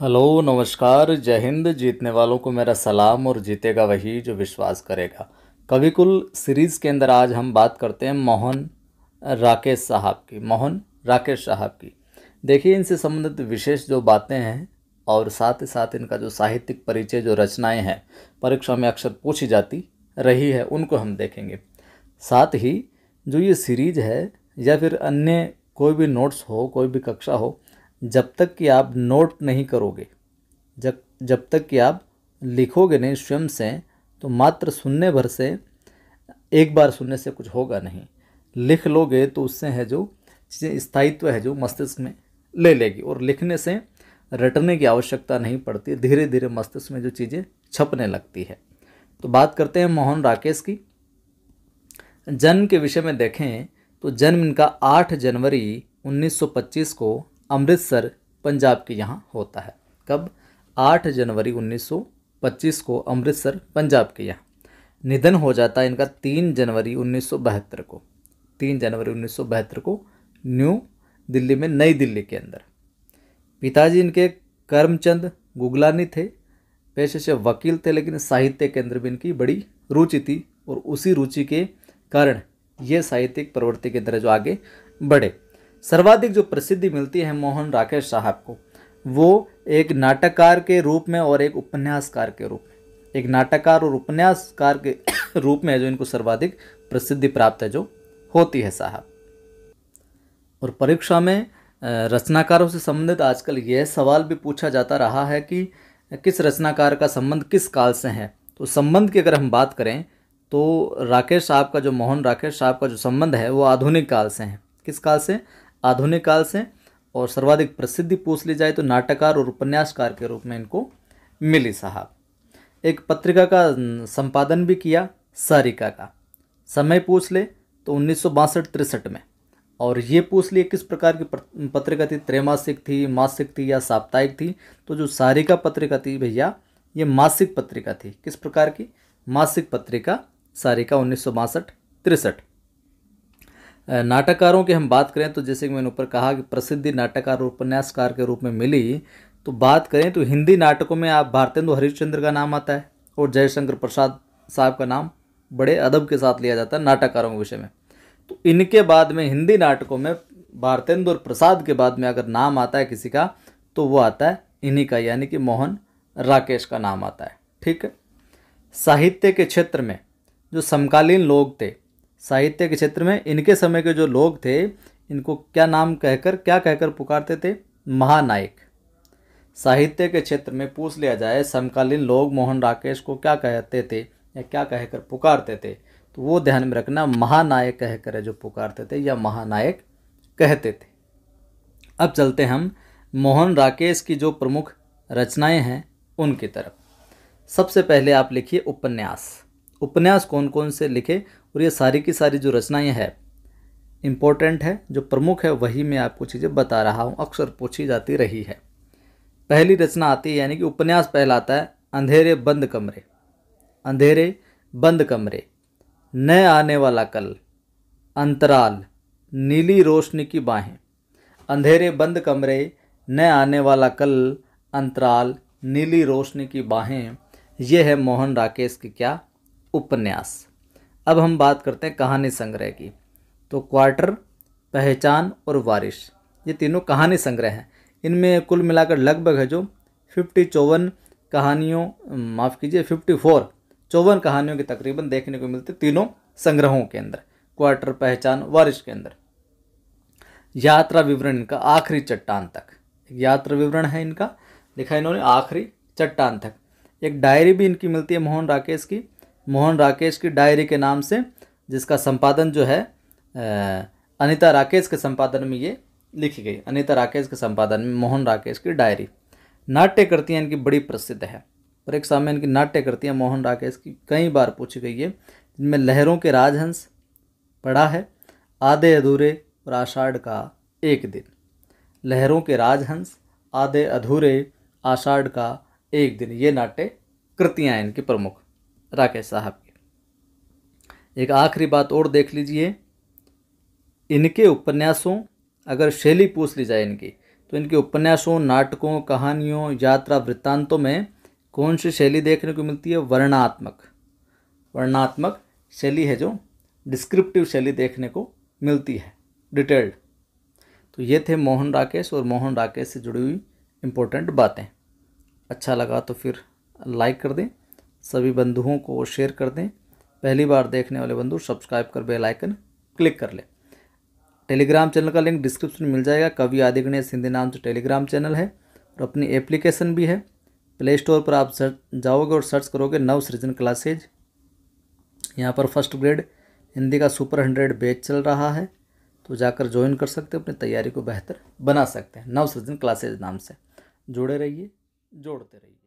hello नमस्कार जय हिंद जीतने वालों को मेरा सलाम और जीतेगा वही जो विश्वास करेगा कवि कुल सीरीज़ के अंदर आज हम बात करते हैं मोहन राकेश साहब की मोहन राकेश साहब की देखिए इनसे संबंधित विशेष जो बातें हैं और साथ ही साथ इनका जो साहित्यिक परिचय जो रचनाएं हैं परीक्षा में अक्सर पूछी जाती रही है उनको हम देखेंगे साथ ही जो ये सीरीज है या फिर अन्य कोई भी नोट्स हो कोई भी कक्षा हो जब तक कि आप नोट नहीं करोगे जब जब तक कि आप लिखोगे नहीं स्वयं से तो मात्र सुनने भर से एक बार सुनने से कुछ होगा नहीं लिख लोगे तो उससे है जो चीज़ें स्थायित्व है जो मस्तिष्क में ले लेगी और लिखने से रटने की आवश्यकता नहीं पड़ती धीरे धीरे मस्तिष्क में जो चीज़ें छपने लगती है तो बात करते हैं मोहन राकेश की जन्म के विषय में देखें तो जन्म इनका 8 जनवरी 1925 को अमृतसर पंजाब के यहाँ होता है कब 8 जनवरी 1925 को अमृतसर पंजाब के यहाँ निधन हो जाता है इनका तीन जनवरी उन्नीस को तीन जनवरी उन्नीस को न्यू दिल्ली में नई दिल्ली के अंदर पिताजी इनके कर्मचंद गुगलानी थे पेशे से वकील थे लेकिन साहित्य के अंदर भी इनकी बड़ी रुचि थी और उसी रुचि के कारण ये साहित्यिक प्रवृत्ति के तरह जो आगे बढ़े सर्वाधिक जो प्रसिद्धि मिलती है मोहन राकेश साहब को वो एक नाटककार के रूप में और एक उपन्यासकार के रूप में एक नाटककार और उपन्यासकार के रूप में जो इनको सर्वाधिक प्रसिद्धि प्राप्त है जो होती है साहब और परीक्षा में रचनाकारों से संबंधित आजकल यह सवाल भी पूछा जाता रहा है कि किस रचनाकार का संबंध किस काल से है तो संबंध की अगर हम बात करें तो राकेश साहब का जो मोहन राकेश साहब का जो संबंध है वो आधुनिक काल से है किस काल से आधुनिक काल से और सर्वाधिक प्रसिद्धि पूछ ली जाए तो नाटककार और उपन्यासकार के रूप में इनको मिली साहब एक पत्रिका का संपादन भी किया सारिका का समय पूछ ले तो उन्नीस सौ में और ये पूछ लिए किस प्रकार की पत्रिका थी त्रैमासिक थी मासिक थी या साप्ताहिक थी तो जो सारिका पत्रिका थी भैया ये मासिक पत्रिका थी किस प्रकार की मासिक पत्रिका सारिका उन्नीस सौ नाटककारों की हम बात करें तो जैसे कि मैंने ऊपर कहा कि प्रसिद्धि नाटककार और उपन्यासकार के रूप में मिली तो बात करें तो हिंदी नाटकों में आप भारतेंदु हरिश्चंद्र का नाम आता है और जयशंकर प्रसाद साहब का नाम बड़े अदब के साथ लिया जाता है नाटककारों के विषय में तो इनके बाद में हिंदी नाटकों में भारतेंदु और प्रसाद के बाद में अगर नाम आता है किसी का तो वो आता है इन्हीं का यानी कि मोहन राकेश का नाम आता है ठीक है साहित्य के क्षेत्र में जो समकालीन लोग थे साहित्य के क्षेत्र में इनके समय के जो लोग थे इनको क्या नाम कहकर क्या कहकर पुकारते थे महानायक साहित्य के क्षेत्र में पूछ लिया जाए समकालीन लोग मोहन राकेश को क्या कहते थे या क्या कहकर पुकारते थे तो वो ध्यान में रखना महानायक कहकर जो पुकारते थे या महानायक कहते थे अब चलते हम मोहन राकेश की जो प्रमुख रचनाएं हैं उनकी तरफ सबसे पहले आप लिखिए उपन्यास उपन्यास कौन कौन से लिखे और ये सारी की सारी जो रचनाएँ हैं इम्पोर्टेंट है जो प्रमुख है वही मैं आपको चीज़ें बता रहा हूँ अक्सर पूछी जाती रही है पहली रचना आती है यानी कि उपन्यास पहला आता है अंधेरे बंद कमरे अंधेरे बंद कमरे न आने वाला कल अंतराल नीली रोशनी की बाहें अंधेरे बंद कमरे न आने वाला कल अंतराल नीली रोशनी की बाहें यह है मोहन राकेश की क्या उपन्यास अब हम बात करते हैं कहानी संग्रह की तो क्वार्टर पहचान और वारिश ये तीनों कहानी संग्रह हैं इनमें कुल मिलाकर लगभग है जो फिफ्टी चौवन कहानियों माफ़ कीजिए फिफ्टी फोर चौवन कहानियों की तकरीबन देखने को मिलती तीनों संग्रहों के अंदर क्वार्टर पहचान वारिश के अंदर यात्रा विवरण इनका आखिरी चट्टान तक यात्रा विवरण है इनका लिखा इन्होंने आखिरी चट्टान तक एक डायरी भी इनकी मिलती है मोहन राकेश की मोहन राकेश की डायरी के नाम से जिसका संपादन जो है अनिता राकेश के संपादन में ये लिखी गई अनिता राकेश के संपादन में मोहन राकेश की डायरी नाट्य कृतियाँ इनकी बड़ी प्रसिद्ध है परीक्षा में इनकी नाट्य कृतियाँ मोहन राकेश की कई बार पूछी गई है जिनमें लहरों के राजहंस पढ़ा है आधे अधूरे और आषाढ़ का एक दिन लहरों के राजहंस आधे अधूरे आषाढ़ का एक दिन ये नाट्य कृतियाँ इनकी प्रमुख राकेश साहब की एक आखिरी बात और देख लीजिए इनके उपन्यासों अगर शैली पूछ ली जाए इनकी तो इनके उपन्यासों नाटकों कहानियों यात्रा वृत्तांतों में कौन सी शैली देखने को मिलती है वर्णात्मक वर्णात्मक शैली है जो डिस्क्रिप्टिव शैली देखने को मिलती है डिटेल्ड तो ये थे मोहन राकेश और मोहन राकेश से जुड़ी हुई इम्पोर्टेंट बातें अच्छा लगा तो फिर लाइक कर दें सभी बंधुओं को शेयर कर दें पहली बार देखने वाले बंधु सब्सक्राइब कर बेल आइकन क्लिक कर लें टेलीग्राम चैनल का लिंक डिस्क्रिप्शन में मिल जाएगा कवि आदि गणेश हिंदी नाम से टेलीग्राम चैनल है और अपनी एप्लीकेशन भी है प्ले स्टोर पर आप सर्च जाओगे और सर्च करोगे नव सृजन क्लासेज यहाँ पर फर्स्ट ग्रेड हिंदी का सुपर हंड्रेड बैच चल रहा है तो जाकर ज्वाइन कर सकते हो अपनी तैयारी को बेहतर बना सकते हैं नव सृजन क्लासेज नाम से जुड़े रहिए जोड़ते रहिए